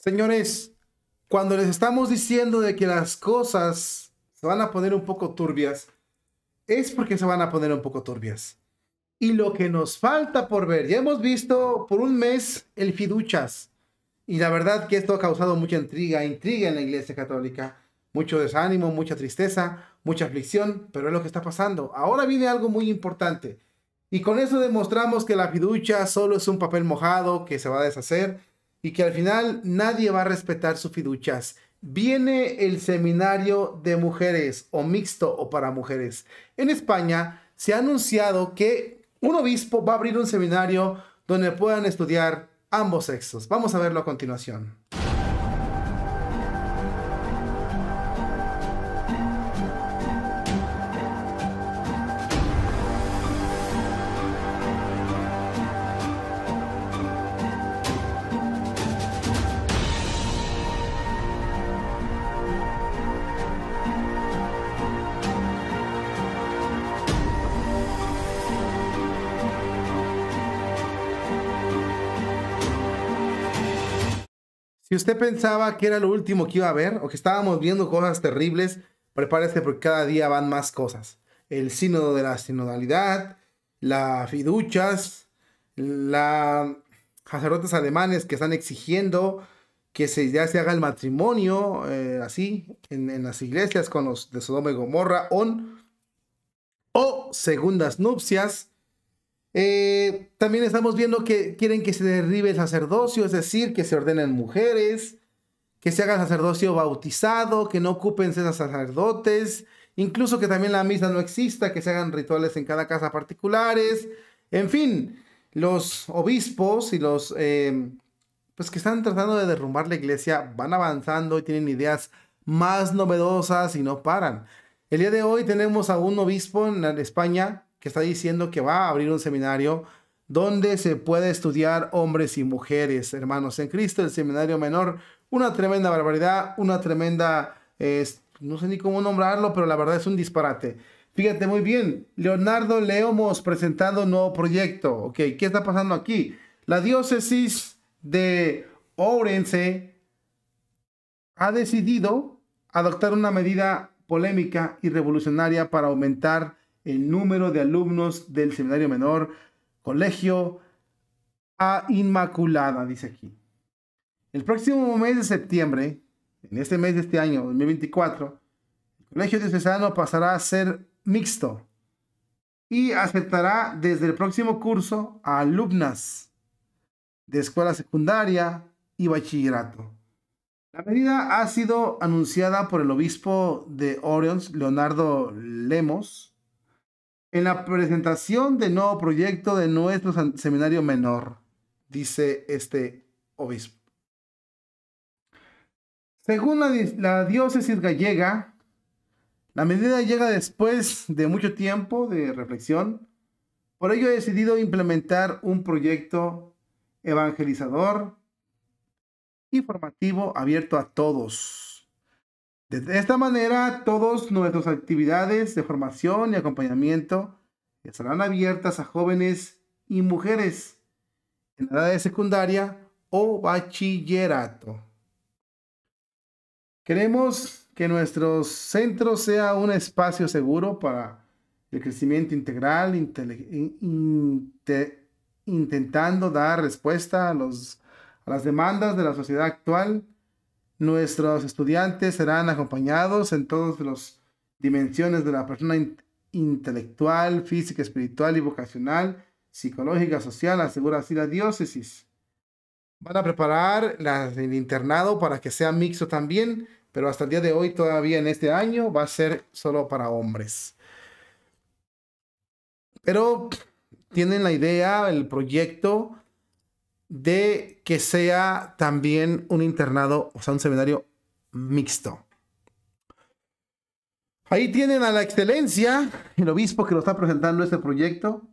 Señores, cuando les estamos diciendo de que las cosas se van a poner un poco turbias, es porque se van a poner un poco turbias. Y lo que nos falta por ver, ya hemos visto por un mes el fiduchas. Y la verdad que esto ha causado mucha intriga, intriga en la Iglesia Católica, mucho desánimo, mucha tristeza, mucha aflicción, pero es lo que está pasando. Ahora viene algo muy importante. Y con eso demostramos que la fiducha solo es un papel mojado que se va a deshacer y que al final nadie va a respetar sus fiduchas Viene el seminario de mujeres o mixto o para mujeres. En España se ha anunciado que un obispo va a abrir un seminario donde puedan estudiar ambos sexos. Vamos a verlo a continuación. Si usted pensaba que era lo último que iba a ver o que estábamos viendo cosas terribles, prepárese porque cada día van más cosas. El sínodo de la sinodalidad, las fiduchas, las sacerdotes alemanes que están exigiendo que se, ya se haga el matrimonio eh, así en, las iglesias con los de Sodoma y Gomorra o segundas nupcias eh, también estamos viendo que quieren que se derribe el sacerdocio, es decir, que se ordenen mujeres, que se haga sacerdocio bautizado, que no ocupen esas sacerdotes, incluso que también la misa no exista, que se hagan rituales en cada casa particulares, en fin, los obispos y los eh, pues que están tratando de derrumbar la iglesia van avanzando y tienen ideas más novedosas y no paran. El día de hoy tenemos a un obispo en España que está diciendo que va a abrir un seminario donde se puede estudiar hombres y mujeres, hermanos en Cristo, el seminario menor, una tremenda barbaridad, una tremenda, eh, no sé ni cómo nombrarlo, pero la verdad es un disparate. Fíjate muy bien, Leonardo Leomos presentando un nuevo proyecto. Ok, ¿qué está pasando aquí? La diócesis de Orense ha decidido adoptar una medida polémica y revolucionaria para aumentar el número de alumnos del seminario menor, colegio a Inmaculada, dice aquí. El próximo mes de septiembre, en este mes de este año, 2024, el colegio diocesano pasará a ser mixto y aceptará desde el próximo curso a alumnas de escuela secundaria y bachillerato. La medida ha sido anunciada por el obispo de Orions, Leonardo Lemos, en la presentación del nuevo proyecto de nuestro seminario menor, dice este obispo. Según la, diócesis gallega, la medida llega después de mucho tiempo de reflexión. Por ello he decidido implementar un proyecto evangelizador y formativo abierto a todos de esta manera, todas nuestras actividades de formación y acompañamiento estarán abiertas a jóvenes y mujeres en edad de secundaria o bachillerato. Queremos que nuestro centro sea un espacio seguro para el crecimiento integral, intentando dar respuesta a las demandas de la sociedad actual Nuestros estudiantes serán acompañados en todas las dimensiones de la persona intelectual, física, espiritual y vocacional, psicológica, social, asegura así la diócesis. Van a preparar el internado para que sea mixto también, pero hasta el día de hoy, todavía en este año, va a ser solo para hombres. Pero tienen la idea, el proyecto de que sea también un internado, o sea, un seminario mixto. Ahí tienen a la excelencia, el obispo que lo está presentando este proyecto.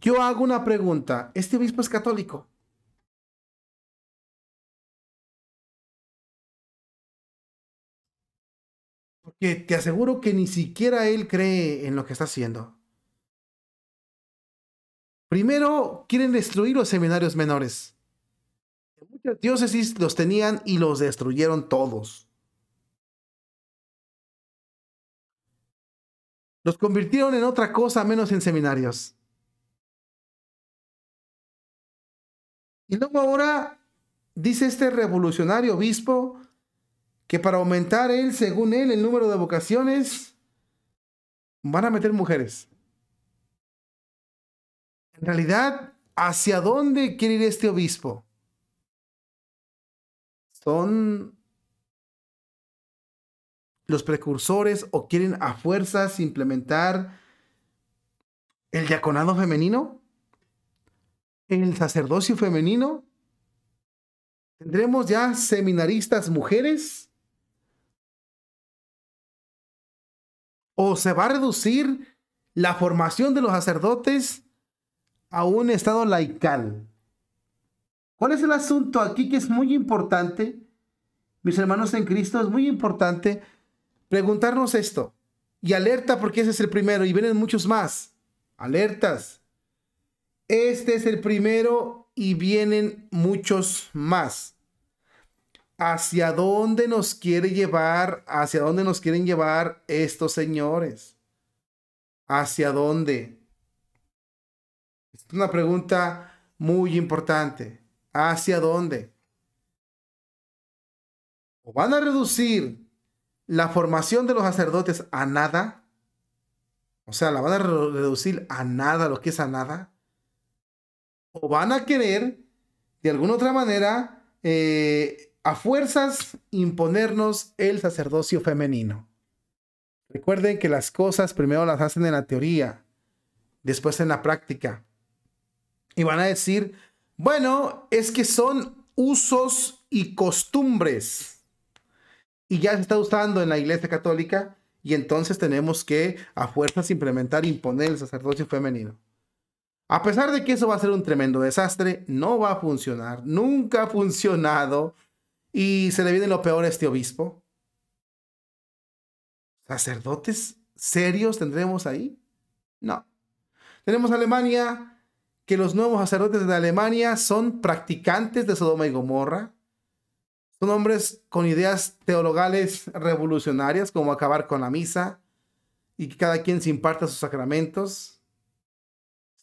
Yo hago una pregunta, ¿este obispo es católico? Porque te aseguro que ni siquiera él cree en lo que está haciendo. Primero, quieren destruir los seminarios menores. Muchas diócesis los tenían y los destruyeron todos. Los convirtieron en otra cosa menos en seminarios. Y luego ahora dice este revolucionario obispo que para aumentar él, según él, el número de vocaciones, van a meter mujeres. En realidad, ¿hacia dónde quiere ir este obispo? ¿Son los precursores o quieren a fuerzas implementar el diaconado femenino? ¿El sacerdocio femenino? ¿Tendremos ya seminaristas mujeres? ¿O se va a reducir la formación de los sacerdotes a un Estado laical. ¿Cuál es el asunto aquí que es muy importante? Mis hermanos en Cristo, es muy importante preguntarnos esto. Y alerta porque ese es el primero y vienen muchos más. Alertas. Este es el primero y vienen muchos más. ¿Hacia dónde nos quiere llevar? ¿Hacia dónde nos quieren llevar estos señores? ¿Hacia dónde? una pregunta muy importante. ¿Hacia dónde? ¿O van a reducir la formación de los sacerdotes a nada? O sea, la van a reducir a nada, lo que es a nada. ¿O van a querer, de alguna otra manera, eh, a fuerzas imponernos el sacerdocio femenino? Recuerden que las cosas primero las hacen en la teoría, después en la práctica y van a decir, bueno, es que son usos y costumbres. Y ya se está usando en la Iglesia Católica y entonces tenemos que a fuerzas implementar, imponer el sacerdocio femenino. A pesar de que eso va a ser un tremendo desastre, no va a funcionar, nunca ha funcionado y se le viene lo peor a este obispo. ¿Sacerdotes serios tendremos ahí? No. Tenemos Alemania, que los nuevos sacerdotes de Alemania son practicantes de Sodoma y Gomorra. Son hombres con ideas teologales revolucionarias, como acabar con la misa y que cada quien se imparta sus sacramentos.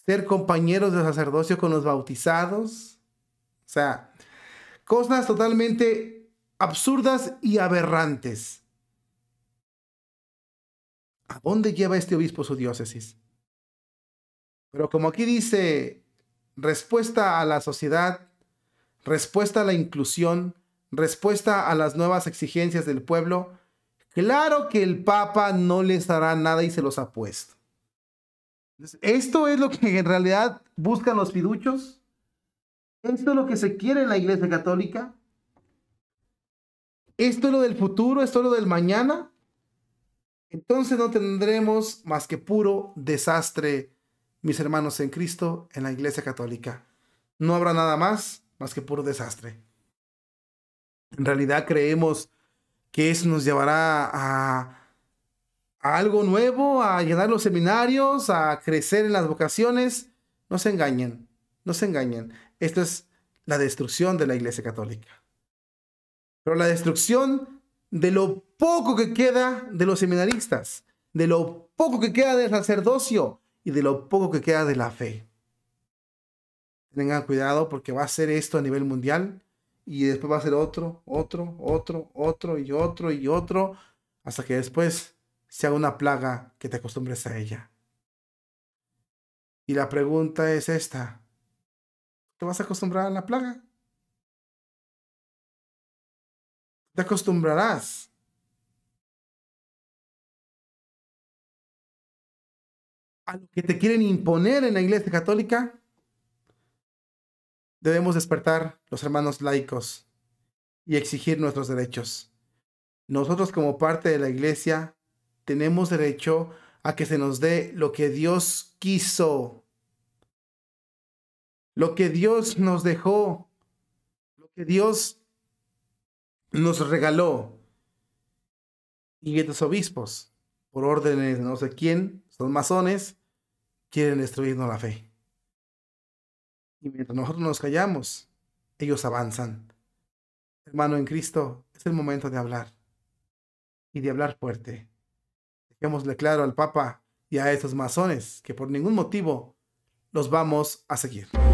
Ser compañeros de sacerdocio con los bautizados. O sea, cosas totalmente absurdas y aberrantes. ¿A dónde lleva este obispo su diócesis? Pero como aquí dice, respuesta a la sociedad, respuesta a la inclusión, respuesta a las nuevas exigencias del pueblo, claro que el Papa no les dará nada y se los ha puesto. Esto es lo que en realidad buscan los fiduchos. Esto es lo que se quiere en la Iglesia Católica. Esto es lo del futuro, esto es lo del mañana. Entonces no tendremos más que puro desastre mis hermanos en Cristo, en la Iglesia Católica. No habrá nada más más que puro desastre. En realidad creemos que eso nos llevará a, algo nuevo, a llenar los seminarios, a crecer en las vocaciones. No se engañen, no se engañen. Esto es la destrucción de la Iglesia Católica. Pero la destrucción de lo poco que queda de los seminaristas, de lo poco que queda del sacerdocio, y de lo poco que queda de la fe. Tengan cuidado porque va a ser esto a nivel mundial y después va a ser otro, otro, otro, otro y otro y otro hasta que después se haga una plaga que te acostumbres a ella. Y la pregunta es esta. ¿Te vas a acostumbrar a la plaga? Te acostumbrarás a lo que te quieren imponer en la Iglesia Católica, debemos despertar los hermanos laicos y exigir nuestros derechos. Nosotros como parte de la Iglesia tenemos derecho a que se nos dé lo que Dios quiso, lo que Dios nos dejó, lo que Dios nos regaló. Y estos obispos, por órdenes de no sé quién, los masones, quieren destruirnos la fe. Y mientras nosotros nos callamos, ellos avanzan. Hermano en Cristo, es el momento de hablar. Y de hablar fuerte. Dejémosle claro al Papa y a esos masones que por ningún motivo los vamos a seguir.